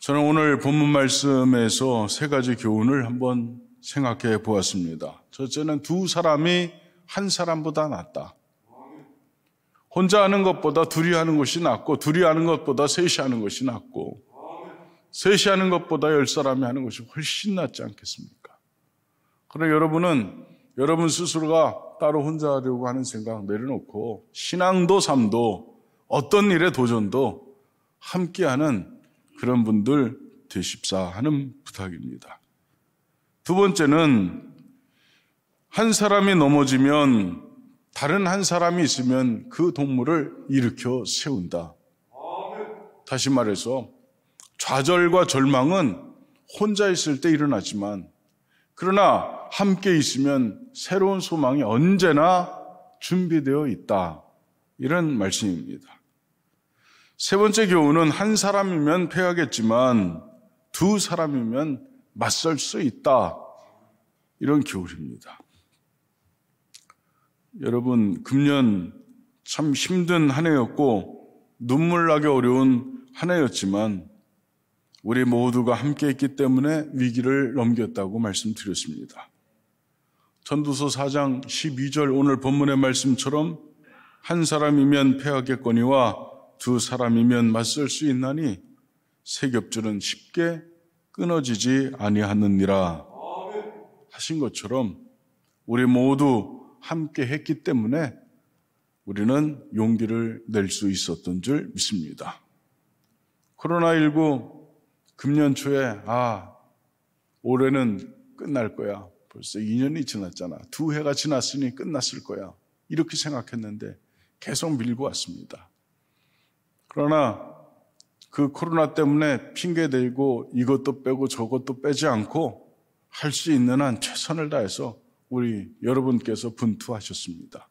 저는 오늘 본문 말씀에서 세 가지 교훈을 한번 생각해 보았습니다. 첫째는 두 사람이 한 사람보다 낫다. 혼자 하는 것보다 둘이 하는 것이 낫고, 둘이 하는 것보다 셋이 하는 것이 낫고, 셋이 하는 것보다 열 사람이 하는 것이 훨씬 낫지 않겠습니까? 그러나 여러분은 여러분 스스로가 따로 혼자 하려고 하는 생각 내려놓고 신앙도 삶도 어떤 일의 도전도 함께하는 그런 분들 되십사 하는 부탁입니다. 두 번째는 한 사람이 넘어지면 다른 한 사람이 있으면 그 동물을 일으켜 세운다. 다시 말해서 좌절과 절망은 혼자 있을 때 일어나지만 그러나 함께 있으면 새로운 소망이 언제나 준비되어 있다. 이런 말씀입니다. 세 번째 교훈은 한 사람이면 패하겠지만 두 사람이면 맞설 수 있다. 이런 교훈입니다. 여러분, 금년 참 힘든 한 해였고 눈물 나게 어려운 한 해였지만 우리 모두가 함께 했기 때문에 위기를 넘겼다고 말씀드렸습니다. 전두서 4장 12절 오늘 본문의 말씀처럼 한 사람이면 패하겠거니와 두 사람이면 맞설 수 있나니 세 겹줄은 쉽게 끊어지지 아니하느니라 하신 것처럼 우리 모두 함께 했기 때문에 우리는 용기를 낼 수 있었던 줄 믿습니다. 코로나19 금년 초에 아 올해는 끝날 거야. 벌써 2년이 지났잖아. 두 해가 지났으니 끝났을 거야. 이렇게 생각했는데 계속 밀고 왔습니다. 그러나 그 코로나 때문에 핑계 대고 이것도 빼고 저것도 빼지 않고 할 수 있는 한 최선을 다해서 우리 여러분께서 분투하셨습니다.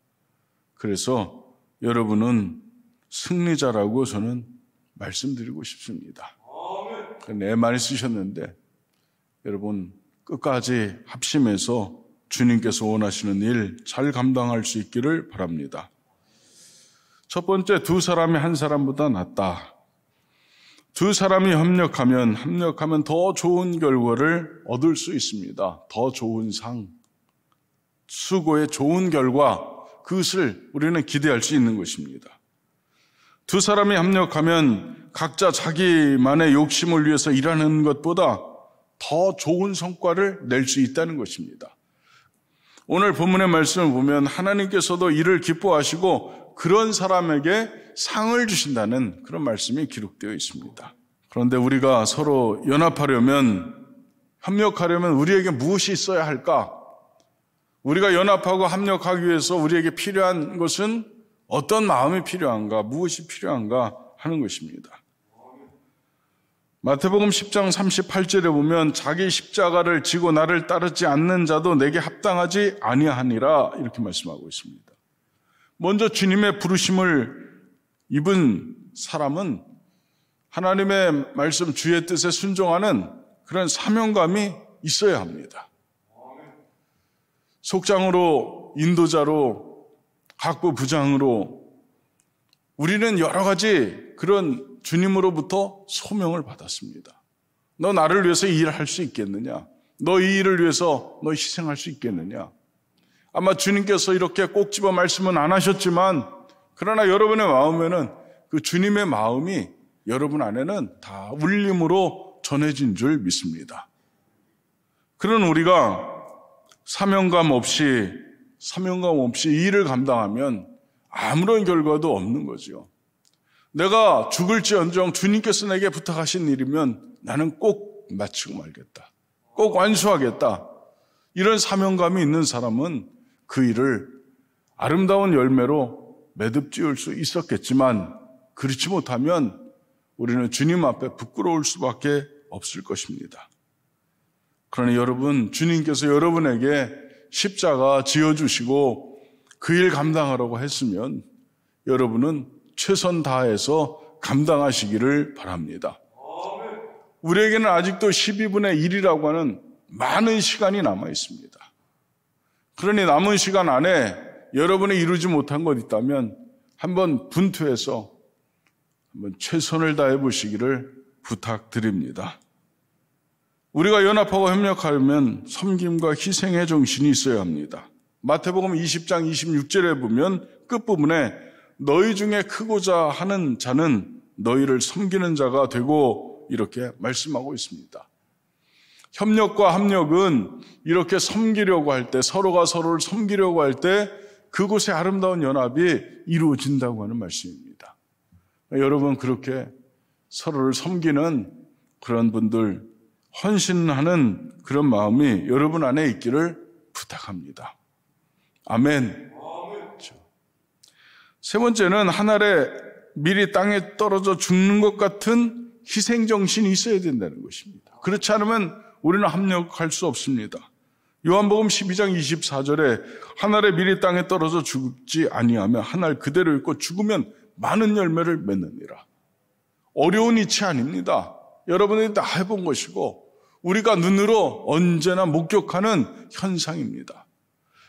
그래서 여러분은 승리자라고 저는 말씀드리고 싶습니다. 내 말을 네 쓰셨는데 여러분 끝까지 합심해서 주님께서 원하시는 일 잘 감당할 수 있기를 바랍니다. 첫 번째 두 사람이 한 사람보다 낫다. 두 사람이 협력하면 협력하면 더 좋은 결과를 얻을 수 있습니다. 더 좋은 상, 수고의 좋은 결과 그것을 우리는 기대할 수 있는 것입니다. 두 사람이 합력하면 각자 자기만의 욕심을 위해서 일하는 것보다 더 좋은 성과를 낼 수 있다는 것입니다. 오늘 본문의 말씀을 보면 하나님께서도 이를 기뻐하시고 그런 사람에게 상을 주신다는 그런 말씀이 기록되어 있습니다. 그런데 우리가 서로 연합하려면 협력하려면 우리에게 무엇이 있어야 할까? 우리가 연합하고 합력하기 위해서 우리에게 필요한 것은 어떤 마음이 필요한가, 무엇이 필요한가 하는 것입니다. 마태복음 10장 38절에 보면 자기 십자가를 지고 나를 따르지 않는 자도 내게 합당하지 아니하니라 이렇게 말씀하고 있습니다. 먼저 주님의 부르심을 입은 사람은 하나님의 말씀 주의 뜻에 순종하는 그런 사명감이 있어야 합니다. 속장으로 인도자로 학부 부장으로 우리는 여러 가지 그런 주님으로부터 소명을 받았습니다. 너 나를 위해서 일을 할 수 있겠느냐? 너 이 일을 위해서 너 희생할 수 있겠느냐? 아마 주님께서 이렇게 꼭 집어 말씀은 안 하셨지만 그러나 여러분의 마음에는 그 주님의 마음이 여러분 안에는 다 울림으로 전해진 줄 믿습니다. 그런 우리가 사명감 없이 사명감 없이 일을 감당하면 아무런 결과도 없는 거지요. 내가 죽을지언정 주님께서 내게 부탁하신 일이면 나는 꼭 마치고 말겠다. 꼭 완수하겠다. 이런 사명감이 있는 사람은 그 일을 아름다운 열매로 매듭 지을 수 있었겠지만 그렇지 못하면 우리는 주님 앞에 부끄러울 수밖에 없을 것입니다. 그러니 여러분, 주님께서 여러분에게 십자가 지어주시고 그 일 감당하라고 했으면 여러분은 최선 다해서 감당하시기를 바랍니다. 우리에게는 아직도 12분의 1이라고 하는 많은 시간이 남아 있습니다. 그러니 남은 시간 안에 여러분이 이루지 못한 것 있다면 한번 분투해서 한번 최선을 다해 보시기를 부탁드립니다. 우리가 연합하고 협력하려면 섬김과 희생의 정신이 있어야 합니다. 마태복음 20장 26절에 보면 끝부분에 너희 중에 크고자 하는 자는 너희를 섬기는 자가 되고 이렇게 말씀하고 있습니다. 협력과 합력은 이렇게 섬기려고 할 때 서로가 서로를 섬기려고 할 때 그곳의 아름다운 연합이 이루어진다고 하는 말씀입니다. 여러분 그렇게 서로를 섬기는 그런 분들 헌신하는 그런 마음이 여러분 안에 있기를 부탁합니다. 아멘. 세 번째는 하늘에 미리 땅에 떨어져 죽는 것 같은 희생정신이 있어야 된다는 것입니다. 그렇지 않으면 우리는 합력할 수 없습니다. 요한복음 12장 24절에 하늘에 미리 땅에 떨어져 죽지 아니하며 하늘 그대로 있고 죽으면 많은 열매를 맺느니라. 어려운 이치 아닙니다. 여러분이 다 해본 것이고 우리가 눈으로 언제나 목격하는 현상입니다.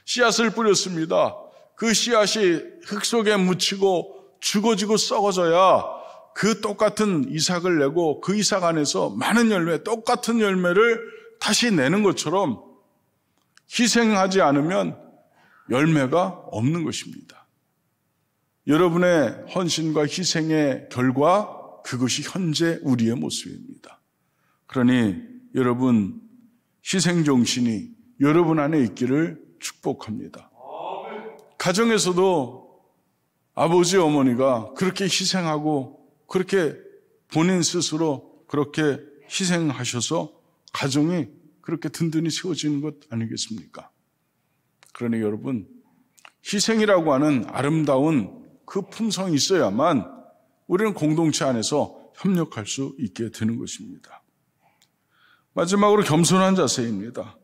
씨앗을 뿌렸습니다. 그 씨앗이 흙 속에 묻히고 죽어지고 썩어져야 그 똑같은 이삭을 내고 그 이삭 안에서 많은 열매, 똑같은 열매를 다시 내는 것처럼 희생하지 않으면 열매가 없는 것입니다. 여러분의 헌신과 희생의 결과 그것이 현재 우리의 모습입니다. 그러니 여러분 희생 정신이 여러분 안에 있기를 축복합니다. 가정에서도 아버지 어머니가 그렇게 희생하고 그렇게 본인 스스로 그렇게 희생하셔서 가정이 그렇게 든든히 세워지는 것 아니겠습니까? 그러니 여러분 희생이라고 하는 아름다운 그 품성이 있어야만 우리는 공동체 안에서 협력할 수 있게 되는 것입니다. 마지막으로 겸손한 자세입니다.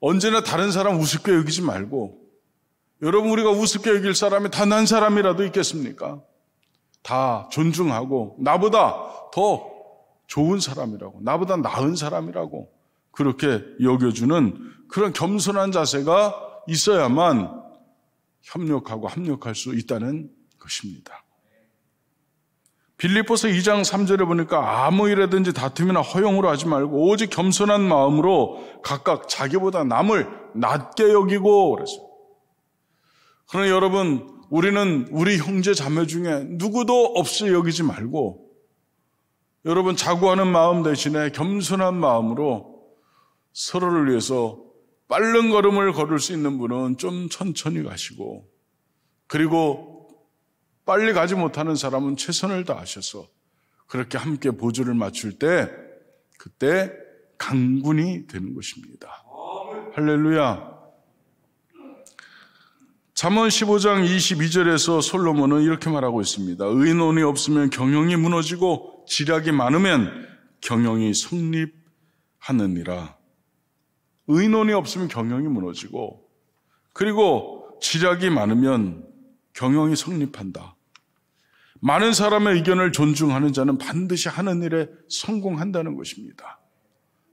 언제나 다른 사람 우습게 여기지 말고 여러분 우리가 우습게 여길 사람이 단한 사람이라도 있겠습니까? 다 존중하고 나보다 더 좋은 사람이라고 나보다 나은 사람이라고 그렇게 여겨주는 그런 겸손한 자세가 있어야만 협력하고 합력할 수 있다는 것입니다. 빌리포서 2장 3절에 보니까 아무 일이라든지 다툼이나 허용으로 하지 말고 오직 겸손한 마음으로 각각 자기보다 남을 낮게 여기고 그랬어요. 그러나 여러분 우리는 우리 형제 자매 중에 누구도 없이 여기지 말고 여러분 자구하는 마음 대신에 겸손한 마음으로 서로를 위해서 빠른 걸음을 걸을 수 있는 분은 좀 천천히 가시고 그리고 빨리 가지 못하는 사람은 최선을 다하셔서 그렇게 함께 보조를 맞출 때 그때 강군이 되는 것입니다. 할렐루야. 잠언 15장 22절에서 솔로몬은 이렇게 말하고 있습니다. 의논이 없으면 경영이 무너지고 지략이 많으면 경영이 성립하느니라. 의논이 없으면 경영이 무너지고 그리고 지략이 많으면 경영이 성립한다. 많은 사람의 의견을 존중하는 자는 반드시 하는 일에 성공한다는 것입니다.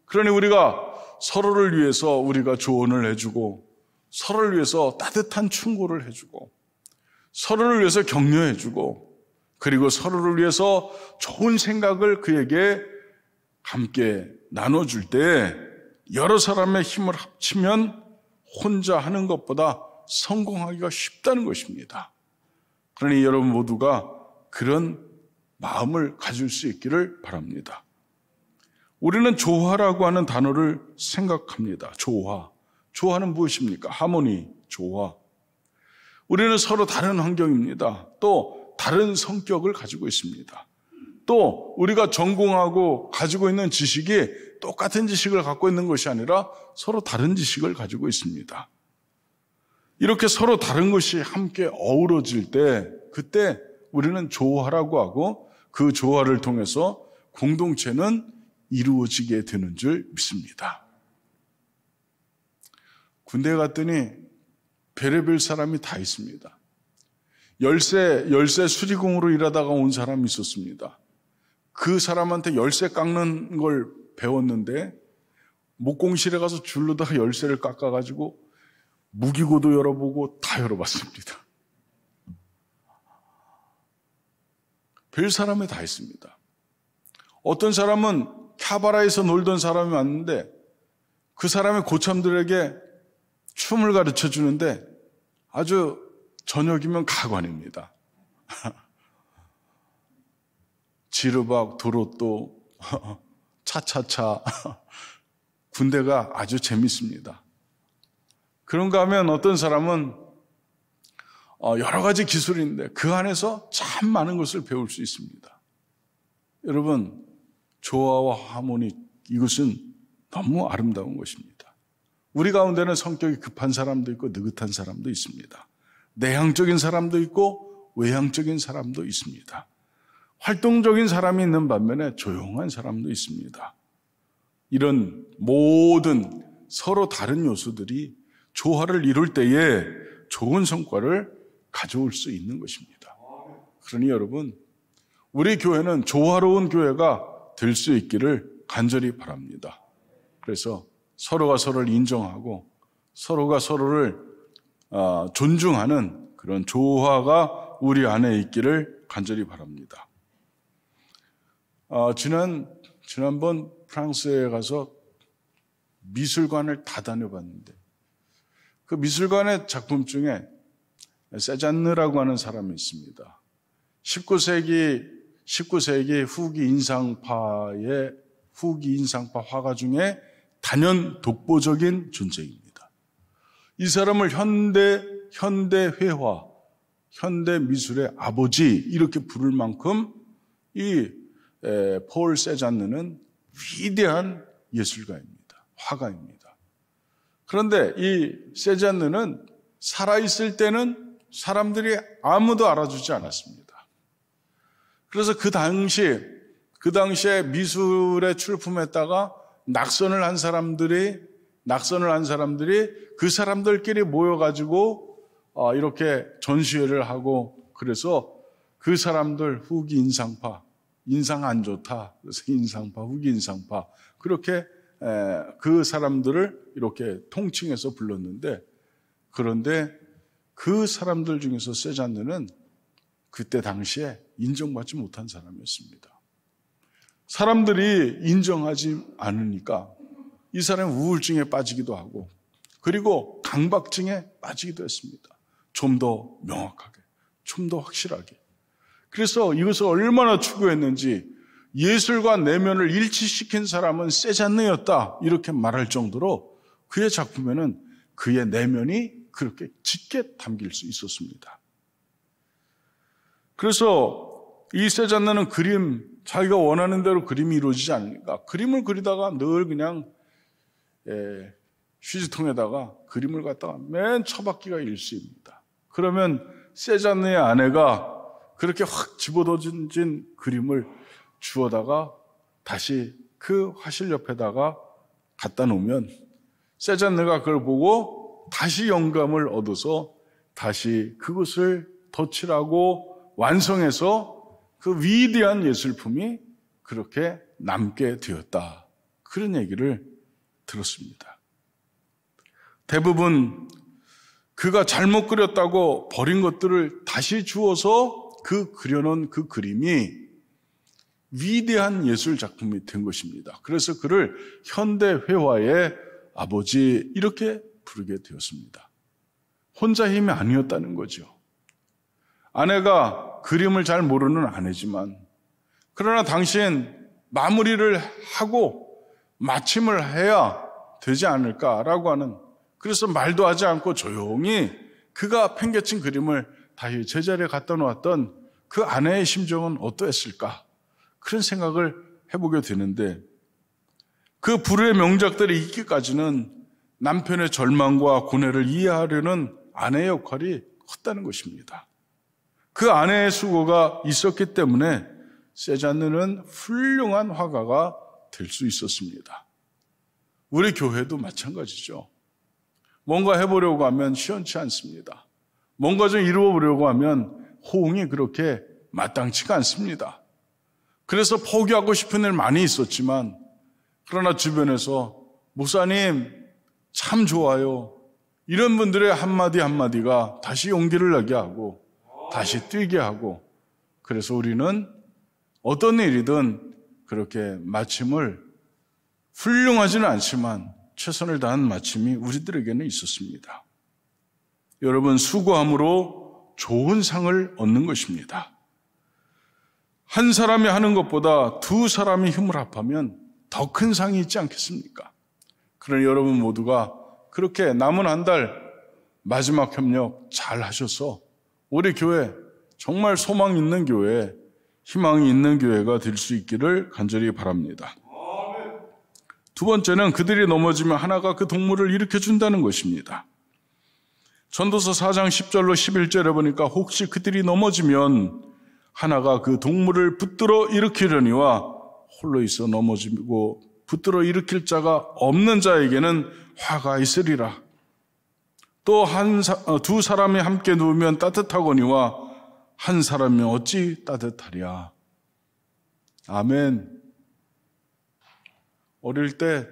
그러니 우리가 서로를 위해서 우리가 조언을 해주고 서로를 위해서 따뜻한 충고를 해주고 서로를 위해서 격려해주고 그리고 서로를 위해서 좋은 생각을 그에게 함께 나눠줄 때 여러 사람의 힘을 합치면 혼자 하는 것보다 성공하기가 쉽다는 것입니다. 그러니 여러분 모두가 그런 마음을 가질 수 있기를 바랍니다. 우리는 조화라고 하는 단어를 생각합니다. 조화. 조화는 무엇입니까? 하모니, 조화. 우리는 서로 다른 환경입니다. 또 다른 성격을 가지고 있습니다. 또 우리가 전공하고 가지고 있는 지식이 똑같은 지식을 갖고 있는 것이 아니라 서로 다른 지식을 가지고 있습니다. 이렇게 서로 다른 것이 함께 어우러질 때 그때 우리는 조화라고 하고 그 조화를 통해서 공동체는 이루어지게 되는 줄 믿습니다. 군대 갔더니 베레벨 사람이 다 있습니다. 열쇠, 열쇠 수리공으로 일하다가 온 사람이 있었습니다. 그 사람한테 열쇠 깎는 걸 배웠는데 목공실에 가서 줄로다가 열쇠를 깎아가지고 무기고도 열어보고 다 열어봤습니다. 별 사람에 다 있습니다. 어떤 사람은 카바라에서 놀던 사람이 왔는데 그 사람의 고참들에게 춤을 가르쳐 주는데 아주 저녁이면 가관입니다. 지르박, 도로또, 차차차. 군대가 아주 재밌습니다. 그런가 하면 어떤 사람은 어, 여러 가지 기술인데 그 안에서 참 많은 것을 배울 수 있습니다. 여러분, 조화와 하모니 이것은 너무 아름다운 것입니다. 우리 가운데는 성격이 급한 사람도 있고 느긋한 사람도 있습니다. 내향적인 사람도 있고 외향적인 사람도 있습니다. 활동적인 사람이 있는 반면에 조용한 사람도 있습니다. 이런 모든 서로 다른 요소들이 조화를 이룰 때에 좋은 성과를 가져올 수 있는 것입니다. 그러니 여러분, 우리 교회는 조화로운 교회가 될 수 있기를 간절히 바랍니다. 그래서 서로가 서로를 인정하고 서로가 서로를 아, 존중하는 그런 조화가 우리 안에 있기를 간절히 바랍니다. 아, 지난 지난번 프랑스에 가서 미술관을 다 다녀봤는데 그 미술관의 작품 중에 세잔느라고 하는 사람이 있습니다. 19세기 19세기 후기 인상파의 후기 인상파 화가 중에 단연 독보적인 존재입니다. 이 사람을 현대 현대 회화, 현대 미술의 아버지 이렇게 부를 만큼 이 폴 세잔느는 위대한 예술가입니다. 화가입니다. 그런데 이 세잔느는 살아있을 때는 사람들이 아무도 알아주지 않았습니다. 그래서 그 당시, 그 당시에 미술에 출품했다가 낙선을 한 사람들이, 낙선을 한 사람들이 그 사람들끼리 모여가지고 어, 이렇게 전시회를 하고 그래서 그 사람들 후기 인상파, 인상 안 좋다. 그래서 인상파, 후기 인상파. 그렇게 그 사람들을 이렇게 통칭해서 불렀는데 그런데 그 사람들 중에서 세잔느는 그때 당시에 인정받지 못한 사람이었습니다. 사람들이 인정하지 않으니까 이 사람은 우울증에 빠지기도 하고 그리고 강박증에 빠지기도 했습니다. 좀 더 명확하게, 좀 더 확실하게. 그래서 이것을 얼마나 추구했는지 예술과 내면을 일치시킨 사람은 세잔느였다 이렇게 말할 정도로 그의 작품에는 그의 내면이 그렇게 짙게 담길 수 있었습니다. 그래서 이 세잔나는 그림, 자기가 원하는 대로 그림이 이루어지지 않으니까 그림을 그리다가 늘 그냥 예, 휴지통에다가 그림을 갖다가 맨 처박기가 일시입니다. 그러면 세잔네의 아내가 그렇게 확 집어던진 그림을 주워다가 다시 그 화실 옆에다가 갖다 놓으면 세잔네가 그걸 보고 다시 영감을 얻어서 다시 그것을 덧칠하고 완성해서 그 위대한 예술품이 그렇게 남게 되었다. 그런 얘기를 들었습니다. 대부분 그가 잘못 그렸다고 버린 것들을 다시 주어서 그 그려놓은 그 그림이 위대한 예술 작품이 된 것입니다. 그래서 그를 현대 회화의 아버지 이렇게 부르게 되었습니다. 혼자 힘이 아니었다는 거죠. 아내가 그림을 잘 모르는 아내지만, 그러나 당신 마무리를 하고 마침을 해야 되지 않을까라고 하는, 그래서 말도 하지 않고 조용히 그가 팽개친 그림을 다시 제자리에 갖다 놓았던 그 아내의 심정은 어떠했을까? 그런 생각을 해보게 되는데, 그 불후의 명작들이 있기까지는 남편의 절망과 고뇌를 이해하려는 아내의 역할이 컸다는 것입니다. 그 아내의 수고가 있었기 때문에 세잔느는 훌륭한 화가가 될 수 있었습니다. 우리 교회도 마찬가지죠. 뭔가 해보려고 하면 시원치 않습니다. 뭔가 좀 이루어 보려고 하면 호응이 그렇게 마땅치가 않습니다. 그래서 포기하고 싶은 일 많이 있었지만, 그러나 주변에서, 목사님, 참 좋아요. 이런 분들의 한마디 한마디가 다시 용기를 나게 하고 다시 뛰게 하고 그래서 우리는 어떤 일이든 그렇게 마침을 훌륭하지는 않지만 최선을 다한 마침이 우리들에게는 있었습니다. 여러분 수고함으로 좋은 상을 얻는 것입니다. 한 사람이 하는 것보다 두 사람이 힘을 합하면 더 큰 상이 있지 않겠습니까? 그러니 여러분 모두가 그렇게 남은 한 달 마지막 협력 잘 하셔서 우리 교회 정말 소망 있는 교회, 희망이 있는 교회가 될 수 있기를 간절히 바랍니다. 두 번째는 그들이 넘어지면 하나가 그 동물을 일으켜 준다는 것입니다. 전도서 4장 10절로 11절에 보니까 혹시 그들이 넘어지면 하나가 그 동물을 붙들어 일으키려니와 홀로 있어 넘어지고 붙들어 일으킬 자가 없는 자에게는 화가 있으리라. 또한두 어, 사람이 함께 누우면 따뜻하거니와 한 사람이 어찌 따뜻하랴. 아멘. 어릴 때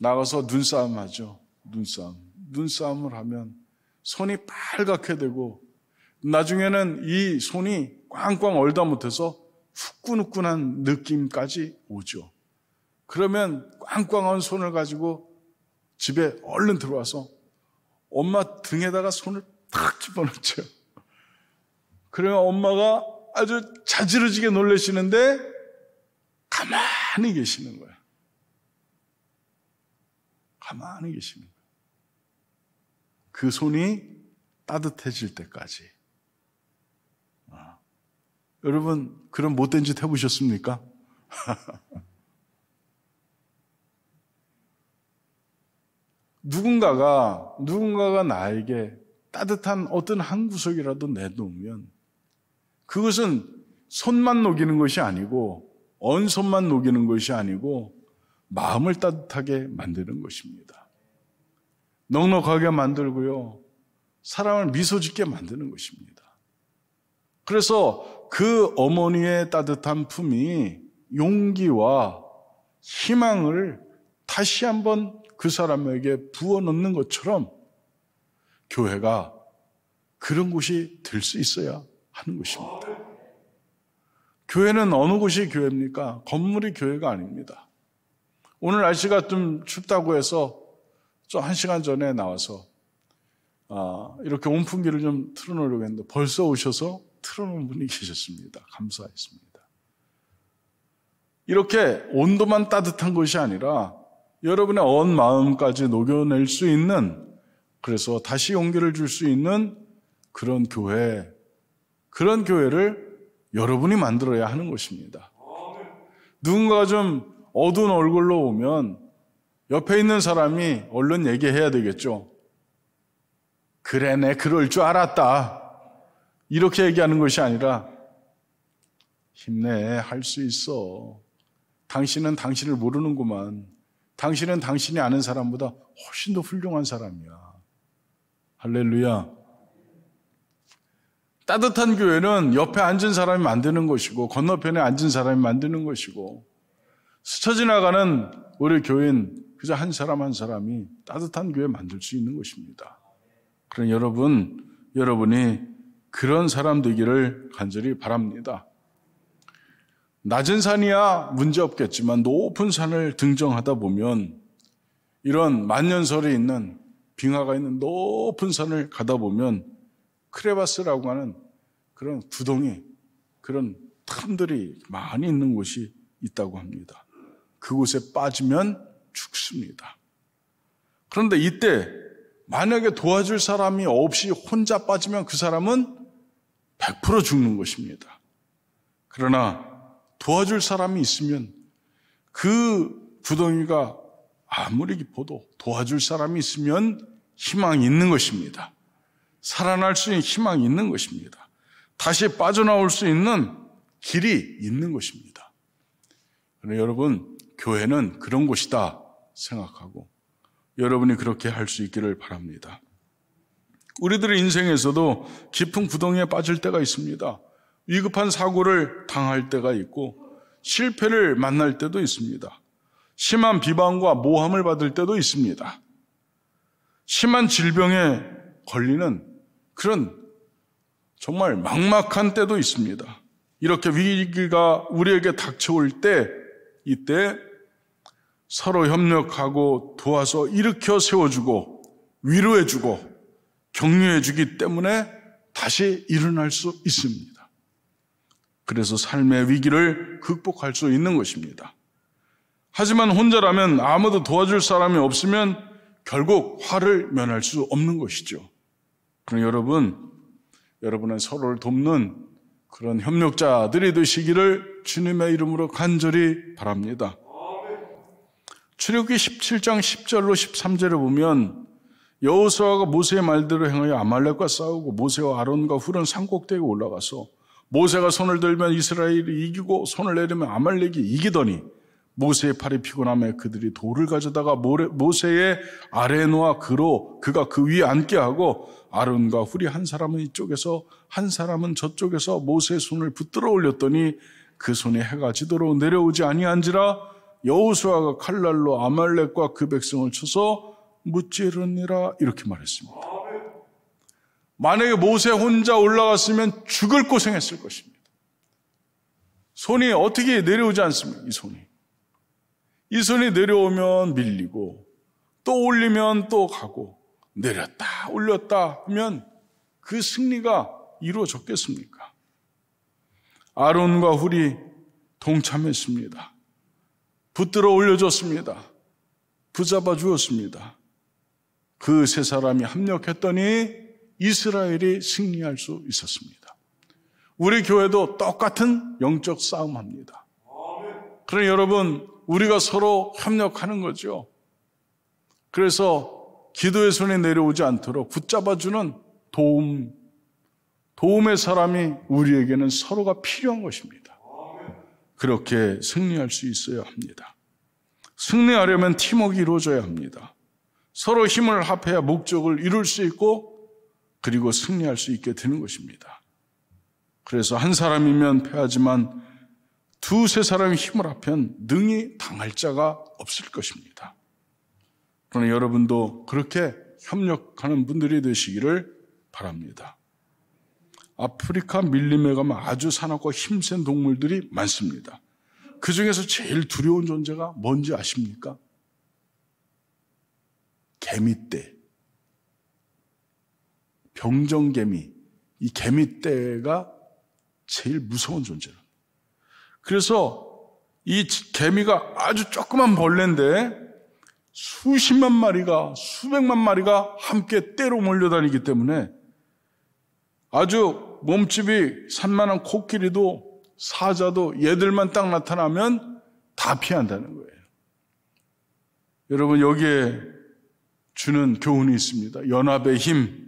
나가서 눈싸움 하죠. 눈싸움. 눈싸움을 하면 손이 빨갛게 되고 나중에는 이 손이 꽝꽝 얼다 못해서 후끈후끈한 느낌까지 오죠. 그러면 꽝꽝한 손을 가지고 집에 얼른 들어와서 엄마 등에다가 손을 탁 집어넣죠. 그러면 엄마가 아주 자지러지게 놀래시는데 가만히 계시는 거예요. 가만히 계시는 거예요. 그 손이 따뜻해질 때까지. 어. 여러분, 그런 못된 짓 해보셨습니까? 누군가가, 누군가가 나에게 따뜻한 어떤 한 구석이라도 내놓으면 그것은 손만 녹이는 것이 아니고 언손만 녹이는 것이 아니고 마음을 따뜻하게 만드는 것입니다. 넉넉하게 만들고요. 사람을 미소 짓게 만드는 것입니다. 그래서 그 어머니의 따뜻한 품이 용기와 희망을 다시 한번 그 사람에게 부어 넣는 것처럼 교회가 그런 곳이 될 수 있어야 하는 것입니다. 교회는 어느 곳이 교회입니까? 건물이 교회가 아닙니다. 오늘 날씨가 좀 춥다고 해서 좀한 시간 전에 나와서 아, 이렇게 온풍기를 좀 틀어놓으려고 했는데 벌써 오셔서 틀어놓은 분이 계셨습니다. 감사했습니다. 이렇게 온도만 따뜻한 것이 아니라 여러분의 온 마음까지 녹여낼 수 있는 그래서 다시 용기를 줄 수 있는 그런 교회, 그런 교회를 여러분이 만들어야 하는 것입니다. 누군가 좀 어두운 얼굴로 오면 옆에 있는 사람이 얼른 얘기해야 되겠죠. 그래, 내 그럴 줄 알았다. 이렇게 얘기하는 것이 아니라, 힘내, 할 수 있어. 당신은 당신을 모르는구만. 당신은 당신이 아는 사람보다 훨씬 더 훌륭한 사람이야. 할렐루야. 따뜻한 교회는 옆에 앉은 사람이 만드는 것이고 건너편에 앉은 사람이 만드는 것이고 스쳐 지나가는 우리 교인 그저 한 사람 한 사람이 따뜻한 교회 만들 수 있는 것입니다. 그럼 여러분, 여러분이 그런 사람 되기를 간절히 바랍니다. 낮은 산이야 문제 없겠지만 높은 산을 등정하다 보면 이런 만년설이 있는 빙하가 있는 높은 산을 가다 보면 크레바스라고 하는 그런 구덩이, 그런 틈들이 많이 있는 곳이 있다고 합니다. 그곳에 빠지면 죽습니다. 그런데 이때 만약에 도와줄 사람이 없이 혼자 빠지면 그 사람은 100% 죽는 것입니다. 그러나 도와줄 사람이 있으면 그구덩이가 아무리 깊어도 도와줄 사람이 있으면 희망이 있는 것입니다. 살아날 수 있는 희망이 있는 것입니다. 다시 빠져나올 수 있는 길이 있는 것입니다. 그런데 여러분, 교회는 그런 곳이다 생각하고 여러분이 그렇게 할 수 있기를 바랍니다. 우리들의 인생에서도 깊은 구덩이에 빠질 때가 있습니다. 위급한 사고를 당할 때가 있고 실패를 만날 때도 있습니다. 심한 비방과 모함을 받을 때도 있습니다. 심한 질병에 걸리는 그런 정말 막막한 때도 있습니다. 이렇게 위기가 우리에게 닥쳐올 때 이때 서로 협력하고 도와서 일으켜 세워주고 위로해주고 격려해주기 때문에 다시 일어날 수 있습니다. 그래서 삶의 위기를 극복할 수 있는 것입니다. 하지만 혼자라면 아무도 도와줄 사람이 없으면 결국 화를 면할 수 없는 것이죠. 그럼 여러분, 여러분의 서로를 돕는 그런 협력자들이 되시기를 주님의 이름으로 간절히 바랍니다. 출애굽기 17장 10절로 13절을 보면 여호수아가 모세의 말대로 행하여 아말렉과 싸우고 모세와 아론과 훌은 산꼭대기에 올라가서 모세가 손을 들면 이스라엘이 이기고 손을 내리면 아말렉이 이기더니 모세의 팔이 피곤함에 그들이 돌을 가져다가 모세의 아래에 놓아 그로 그가 그 위에 앉게 하고 아론과 후리 한 사람은 이쪽에서 한 사람은 저쪽에서 모세의 손을 붙들어 올렸더니 그 손에 해가 지도록 내려오지 아니한지라 여호수아가 칼날로 아말렉과 그 백성을 쳐서 무찌르니라 이렇게 말했습니다. 만약에 모세 혼자 올라갔으면 죽을 고생했을 것입니다. 손이 어떻게 내려오지 않습니까? 이 손이. 이 손이 내려오면 밀리고 또 올리면 또 가고 내렸다 올렸다 하면 그 승리가 이루어졌겠습니까? 아론과 훌이 동참했습니다. 붙들어 올려줬습니다. 붙잡아 주었습니다. 그 세 사람이 합력했더니 이스라엘이 승리할 수 있었습니다. 우리 교회도 똑같은 영적 싸움합니다. 그럼 여러분 우리가 서로 협력하는 거죠. 그래서 기도의 손에 내려오지 않도록 붙잡아주는 도움, 도움의 사람이 우리에게는 서로가 필요한 것입니다. 그렇게 승리할 수 있어야 합니다. 승리하려면 팀워크 이루어져야 합니다. 서로 힘을 합해야 목적을 이룰 수 있고 그리고 승리할 수 있게 되는 것입니다. 그래서 한 사람이면 패하지만 두 세 사람의 힘을 합엔 능히 당할 자가 없을 것입니다. 그러나 여러분도 그렇게 협력하는 분들이 되시기를 바랍니다. 아프리카 밀림에 가면 아주 사납고 힘센 동물들이 많습니다. 그 중에서 제일 두려운 존재가 뭔지 아십니까? 개미떼. 병정개미, 이 개미떼가 제일 무서운 존재라. 그래서 이 개미가 아주 조그만 벌레인데 수십만 마리가, 수백만 마리가 함께 떼로 몰려다니기 때문에 아주 몸집이 산만한 코끼리도 사자도 얘들만 딱 나타나면 다 피한다는 거예요. 여러분, 여기에 주는 교훈이 있습니다. 연합의 힘,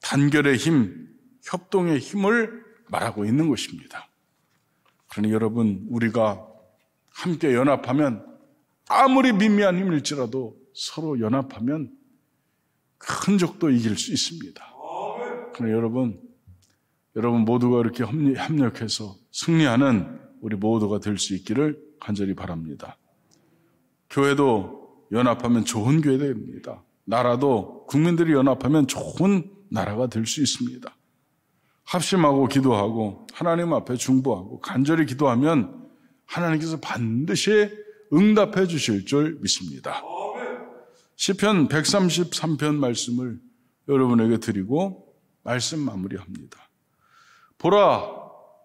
단결의 힘, 협동의 힘을 말하고 있는 것입니다. 그러니 여러분, 우리가 함께 연합하면 아무리 미미한 힘일지라도 서로 연합하면 큰 적도 이길 수 있습니다. 그러니 여러분, 여러분 모두가 이렇게 협력해서 승리하는 우리 모두가 될 수 있기를 간절히 바랍니다. 교회도 연합하면 좋은 교회 됩니다. 나라도 국민들이 연합하면 좋은 나라가 될 수 있습니다. 합심하고 기도하고 하나님 앞에 중보하고 간절히 기도하면 하나님께서 반드시 응답해 주실 줄 믿습니다. 시편 133편 말씀을 여러분에게 드리고 말씀 마무리합니다. 보라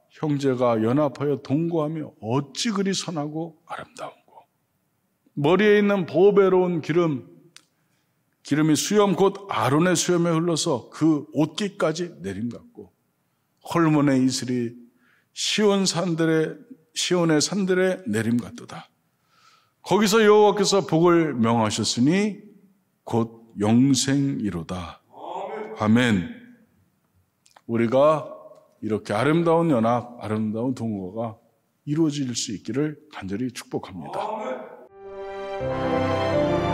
형제가 연합하여 동거하며 어찌 그리 선하고 아름다운고 머리에 있는 보배로운 기름 기름이 수염 곧 아론의 수염에 흘러서 그 옷깃까지 내림갔고 헐몬의 이슬이 시온 산들의 시온의 산들에 내림갔도다. 거기서 여호와께서 복을 명하셨으니 곧 영생이로다. 아멘. 우리가 이렇게 아름다운 연합, 아름다운 동거가 이루어질 수 있기를 간절히 축복합니다. 아멘.